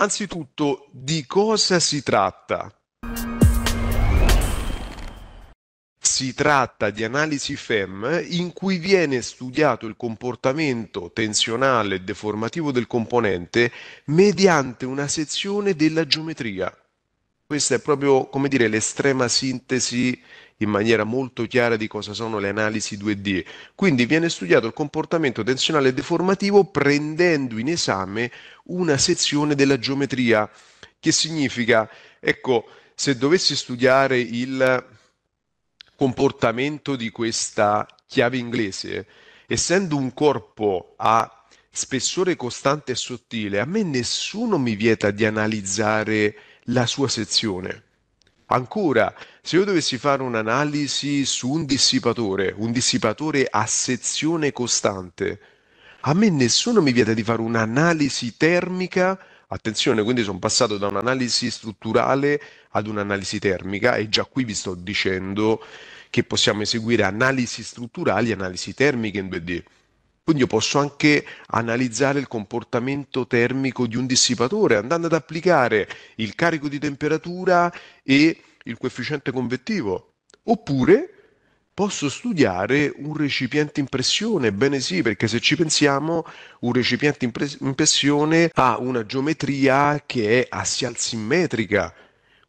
Anzitutto, di cosa si tratta? Si tratta di analisi FEM in cui viene studiato il comportamento tensionale e deformativo del componente mediante una sezione della geometria. Questa è proprio, come dire, l'estrema sintesi in maniera molto chiara di cosa sono le analisi 2D. Quindi viene studiato il comportamento tensionale deformativo prendendo in esame una sezione della geometria, che significa, ecco, se dovessi studiare il comportamento di questa chiave inglese, essendo un corpo a spessore costante e sottile, a me nessuno mi vieta di analizzare la sua sezione. Ancora, se io dovessi fare un'analisi su un dissipatore, un dissipatore a sezione costante, a me nessuno mi vieta di fare un'analisi termica. Attenzione, quindi sono passato da un'analisi strutturale ad un'analisi termica e già qui vi sto dicendo che possiamo eseguire analisi strutturali e analisi termiche in 2D. Quindi io posso anche analizzare il comportamento termico di un dissipatore andando ad applicare il carico di temperatura e il coefficiente convettivo. Oppure posso studiare un recipiente in pressione? Bene sì, perché se ci pensiamo, un recipiente in, pres- in pressione ha una geometria che è assial simmetrica.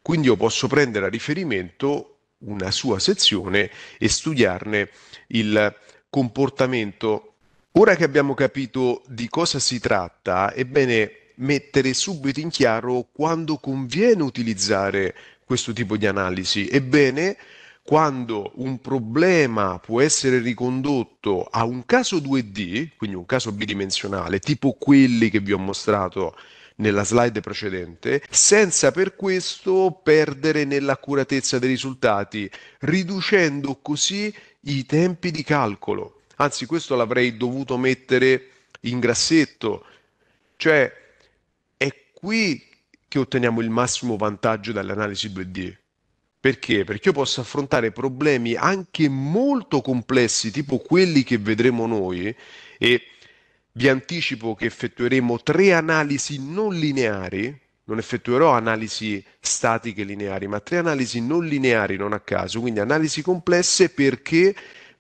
Quindi io posso prendere a riferimento una sua sezione e studiarne il comportamento Ora che abbiamo capito di cosa si tratta, è bene mettere subito in chiaro quando conviene utilizzare questo tipo di analisi. Ebbene, quando un problema può essere ricondotto a un caso 2D, quindi un caso bidimensionale, tipo quelli che vi ho mostrato nella slide precedente, senza per questo perdere nell'accuratezza dei risultati, riducendo così i tempi di calcolo anzi questo l'avrei dovuto mettere in grassetto, cioè è qui che otteniamo il massimo vantaggio dall'analisi 2D. Perché? Perché io posso affrontare problemi anche molto complessi, tipo quelli che vedremo noi, e vi anticipo che effettueremo tre analisi non lineari, non effettuerò analisi statiche lineari, ma tre analisi non lineari, non a caso, quindi analisi complesse perché?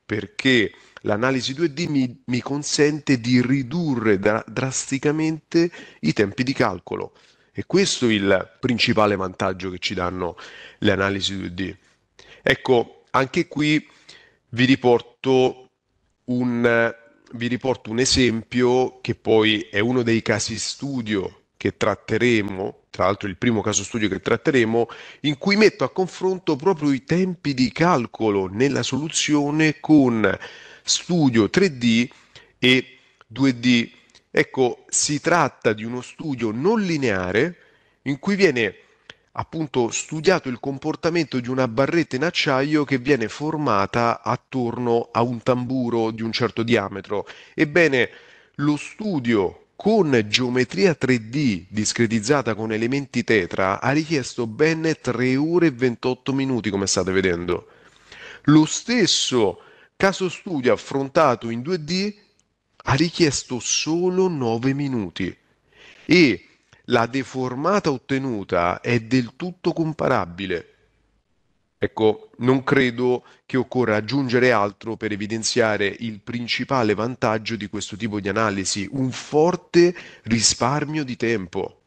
Perché l'analisi 2D mi, mi consente di ridurre dra- drasticamente i tempi di calcolo. E questo è il principale vantaggio che ci danno le analisi 2D. Ecco, anche qui vi riporto un, vi riporto un esempio che poi è uno dei casi studio che tratteremo, tra l'altro il primo caso studio che tratteremo, in cui metto a confronto proprio i tempi di calcolo nella soluzione con studio 3D e 2D. Ecco, si tratta di uno studio non lineare in cui viene appunto studiato il comportamento di una barretta in acciaio che viene formata attorno a un tamburo di un certo diametro. Ebbene, lo studio con geometria 3D discretizzata con elementi tetra ha richiesto ben 3 ore e 28 minuti, come state vedendo. Lo stesso caso studio affrontato in 2D ha richiesto solo 9 minuti e la deformata ottenuta è del tutto comparabile. Ecco, non credo che occorra aggiungere altro per evidenziare il principale vantaggio di questo tipo di analisi, un forte risparmio di tempo.